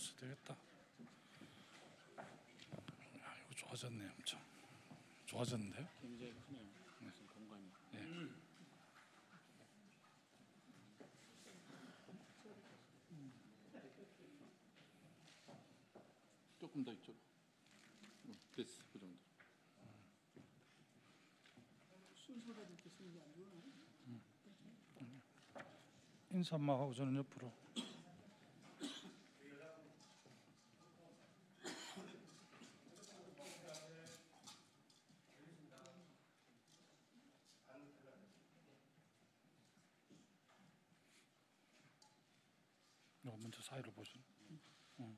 쳤어 되겠다. 야, 이거 좋아졌네 엄청. 좋아졌는데요? 굉장히 크네요. 네. 공간이. 예. 음. 조금 더 이쪽. 어, 됐어 그 정도. 순서가 이렇게 쓰는 안좋아 음. 인사만 하고 저는 옆으로. 먼저 사회를 보죠. 음.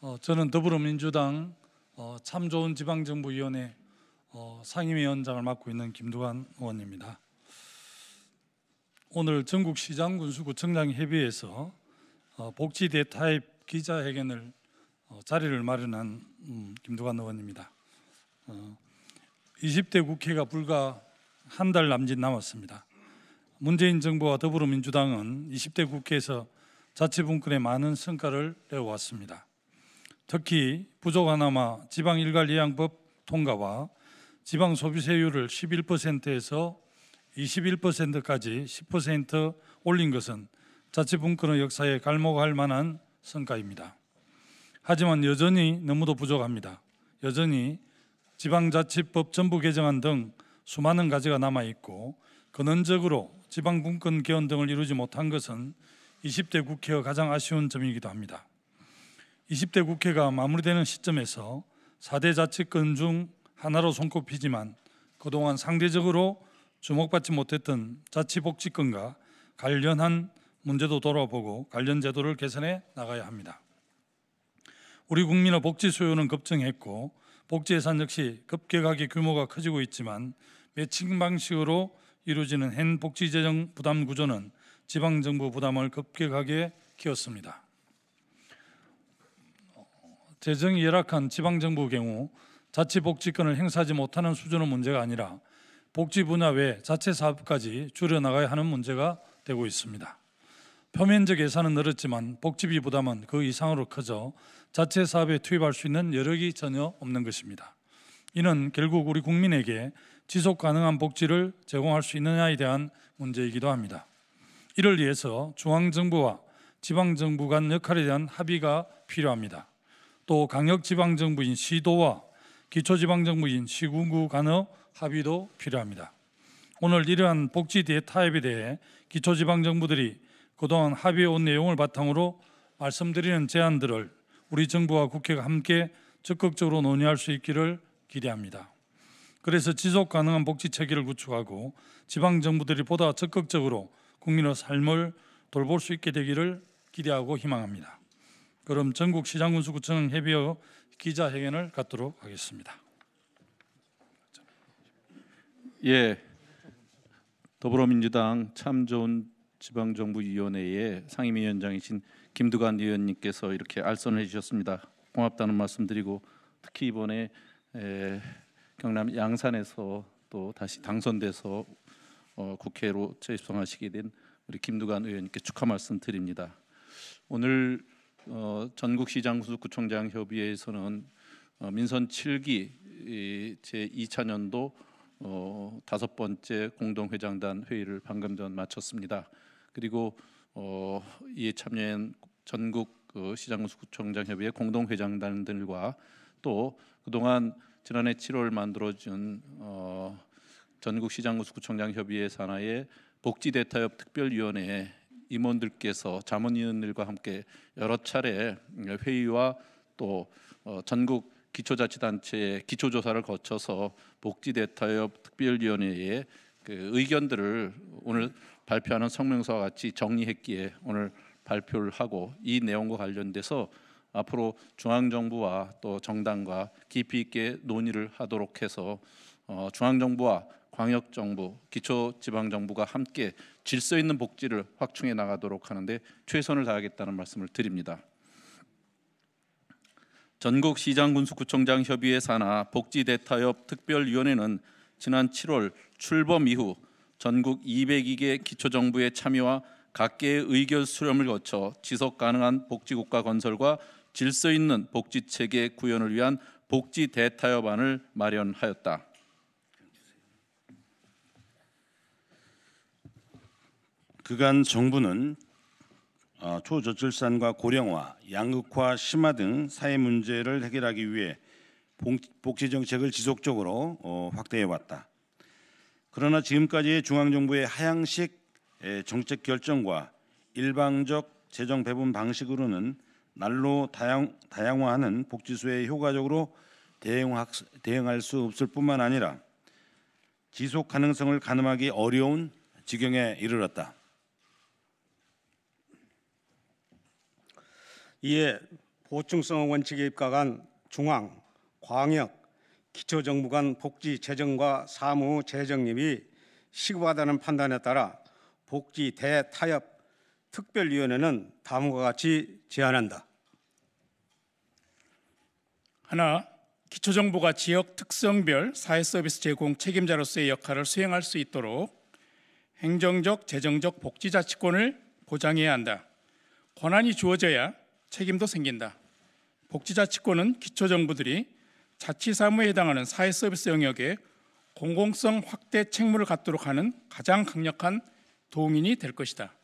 어, 저는 더불어민주당 어, 참 좋은 지방정부위원회 어, 상임위원장을 맡고 있는 김두관 의원입니다. 오늘 전국시장 군수구청장 협의회에서 어, 복지 대타입 기자회견을 어, 자리를 마련한 음, 김두관 의원입니다. 어, 20대 국회가 불과 한달 남짓 남았습니다. 문재인 정부와 더불어민주당은 20대 국회에서 자치분권에 많은 성과를 내왔습니다. 특히 부족 하나마 지방 일괄 예양법 통과와 지방 소비세율을 11%에서 21%까지 10% 올린 것은 자치분권의 역사에 갈목할 만한 성과입니다. 하지만 여전히 너무도 부족합니다. 여전히 지방자치법 전부 개정안 등 수많은 가지가 남아 있고 근원적으로 지방 분권 개헌 등을 이루지 못한 것은 20대 국회의 가장 아쉬운 점이기도 합니다. 20대 국회가 마무리되는 시점에서 4대 자치권 중 하나로 손꼽히지만 그동안 상대적으로 주목받지 못했던 자치복지권과 관련한 문제도 돌아보고 관련 제도를 개선해 나가야 합니다. 우리 국민의 복지 수요는 급증했고 복지 예산 역시 급격하게 규모가 커지고 있지만 매칭 방식으로 이루어지는 h 복지재정 부담 구조는 지방정부 부담을 급격하게 키웠습니다. 재정이 열악한 지방정부 경우 자치복지권을 행사하지 못하는 수준의 문제가 아니라 복지 분야 외 자체 사업까지 줄여나가야 하는 문제가 되고 있습니다. 표면적 예산은 늘었지만 복지비 부담은 그 이상으로 커져 자체 사업에 투입할 수 있는 여력이 전혀 없는 것입니다. 이는 결국 우리 국민에게 지속 가능한 복지를 제공할 수 있느냐에 대한 문제이기도 합니다. 이를 위해서 중앙정부와 지방정부 간 역할에 대한 합의가 필요합니다. 또 강력지방정부인 시도와 기초지방정부인 시군구 간의 합의도 필요합니다. 오늘 이러한 복지 대 타협에 대해 기초지방정부들이 그동안 합의해온 내용을 바탕으로 말씀드리는 제안들을 우리 정부와 국회가 함께 적극적으로 논의할 수 있기를 기대합니다. 그래서 지속 가능한 복지 체계를 구축하고 지방 정부들이 보다 적극적으로 국민의 삶을 돌볼 수 있게 되기를 기대하고 희망합니다. 그럼 전국 시장군수구청 협의회 기자회견을 갖도록 하겠습니다. 예, 더불어민주당 참 좋은 지방정부위원회의 상임위원장이신 김두관 위원님께서 이렇게 알선해 주셨습니다. 고맙다는 말씀드리고 특히 이번에 에, 경남 양산에서 또 다시 당선돼서 어, 국회로 재입성하시게 된 우리 김두관 의원님께 축하 말씀드립니다. 오늘 어, 전국시장구청장 협의회에서는 어, 민선 7기 제 2차 년도 어, 다섯 번째 공동회장단 회의를 방금 전 마쳤습니다. 그리고 어, 이에 참여한 전국 그시장구청장 어, 협의회 공동회장단들과 또 그동안 지난해 7월 만들어진 어, 전국 시장구축구청장 협의회 산하의 복지 대타협 특별위원회 임원들께서 자문위원들과 함께 여러 차례 회의와 또 어, 전국 기초자치단체의 기초조사를 거쳐서 복지 대타협 특별위원회에그 의견들을 오늘 발표하는 성명서와 같이 정리했기에 오늘 발표를 하고 이 내용과 관련돼서 앞으로 중앙정부와 또 정당과 깊이 있게 논의를 하도록 해서 어, 중앙정부와 광역정부, 기초지방정부가 함께 질서 있는 복지를 확충해 나가도록 하는데 최선을 다하겠다는 말씀을 드립니다. 전국 시장군수구청장 협의회 산하 복지대타협 특별위원회는 지난 7월 출범 이후 전국 202개 기초정부의 참여와 각계의 의견 수렴을 거쳐 지속 가능한 복지국가 건설과 질서 있는 복지 체계 구현을 위한 복지 대타협안을 마련하였다. 그간 정부는 어, 초저출산과 고령화, 양극화 심화 등 사회 문제를 해결하기 위해 복지 정책을 지속적으로 어, 확대해 왔다. 그러나 지금까지의 중앙 정부의 하향식 정책 결정과 일방적 재정 배분 방식으로는 날로 다양, 다양화하는 복지수에 효과적으로 대응할, 대응할 수 없을 뿐만 아니라 지속 가능성을 가늠하기 어려운 지경에 이르렀다. 이에 보충성 원칙에 입각한 중앙, 광역, 기초정부 간 복지 재정과 사무 재정립이 시급하다는 판단에 따라 복지 대타협 특별위원회는 다음과 같이 제안한다. 하나, 기초정보가 지역 특성별 사회서비스 제공 책임자로서의 역할을 수행할 수 있도록 행정적, 재정적 복지자치권을 보장해야 한다. 권한이 주어져야 책임도 생긴다. 복지자치권은 기초정부들이 자치사무에 해당하는 사회서비스 영역에 공공성 확대 책무를 갖도록 하는 가장 강력한 도움인이 될 것이다.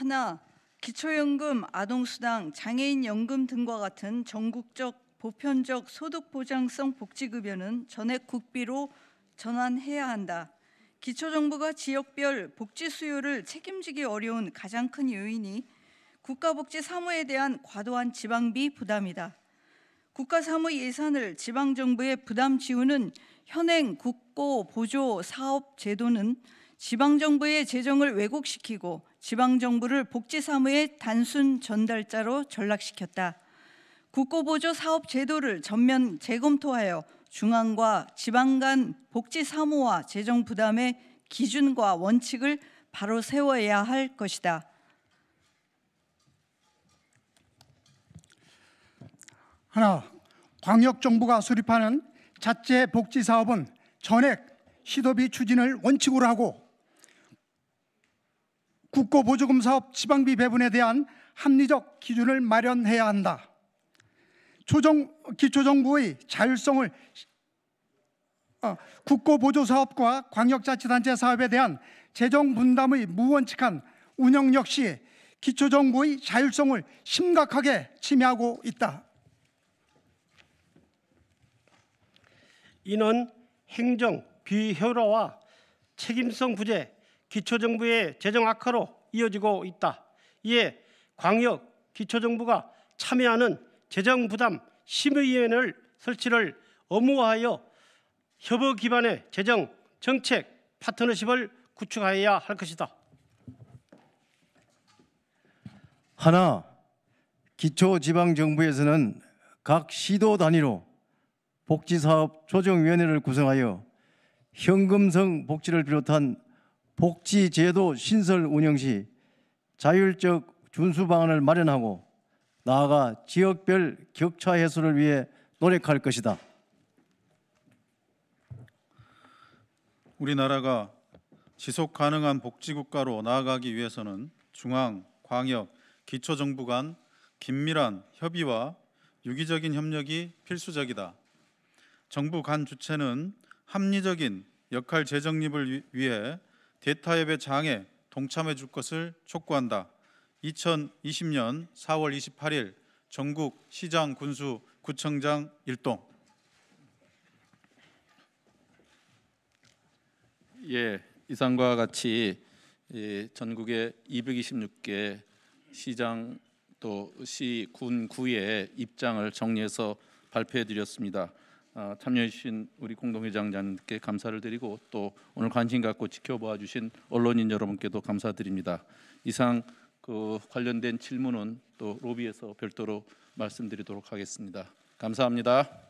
하나, 기초연금, 아동수당, 장애인연금 등과 같은 전국적 보편적 소득보장성 복지급여는 전액 국비로 전환해야 한다. 기초정부가 지역별 복지 수요를 책임지기 어려운 가장 큰 요인이 국가복지 사무에 대한 과도한 지방비 부담이다. 국가사무 예산을 지방정부에 부담 지우는 현행 국고 보조 사업 제도는 지방정부의 재정을 왜곡시키고 지방정부를 복지사무의 단순 전달자로 전락시켰다. 국고보조 사업 제도를 전면 재검토하여 중앙과 지방 간 복지사무와 재정 부담의 기준과 원칙을 바로 세워야 할 것이다. 하나, 광역정부가 수립하는 자체 복지사업은 전액 시도비 추진을 원칙으로 하고 국고 보조금 사업 지방비 배분에 대한 합리적 기준을 마련해야 한다. 초정, 기초정부의 자율성을 어, 국고 보조 사업과 광역자치단체 사업에 대한 재정 분담의 무원칙한 운영 역시 기초정부의 자율성을 심각하게 침해하고 있다. 이는 행정 비효로와 책임성 부재, 기초정부의 재정 악화로 이어지고 있다. 이에 광역 기초정부가 참여하는 재정부담 심의위원회를 설치를 업무화하여 협의 기반의 재정 정책 파트너십을 구축하여야 할 것이다. 하나, 기초지방정부에서는 각 시도 단위로 복지사업 조정위원회를 구성하여 현금성 복지를 비롯한 복지제도 신설 운영 시 자율적 준수 방안을 마련하고 나아가 지역별 격차 해소를 위해 노력할 것이다. 우리나라가 지속 가능한 복지 국가로 나아가기 위해서는 중앙, 광역, 기초 정부 간 긴밀한 협의와 유기적인 협력이 필수적이다. 정부 간 주체는 합리적인 역할 재정립을 위해 대타협의 장에 동참해 줄 것을 촉구한다. 2020년 4월 28일 전국 시장 군수 구청장 일동. 예, 이상과 같이 예, 전국의 226개 시장 또 시, 군, 구의 입장을 정리해서 발표해 드렸습니다. 어, 참여해주신 우리 공동회장님께 감사를 드리고 또 오늘 관심 갖고 지켜봐 주신 언론인 여러분께도 감사드립니다. 이상 그 관련된 질문은 또 로비에서 별도로 말씀드리도록 하겠습니다. 감사합니다.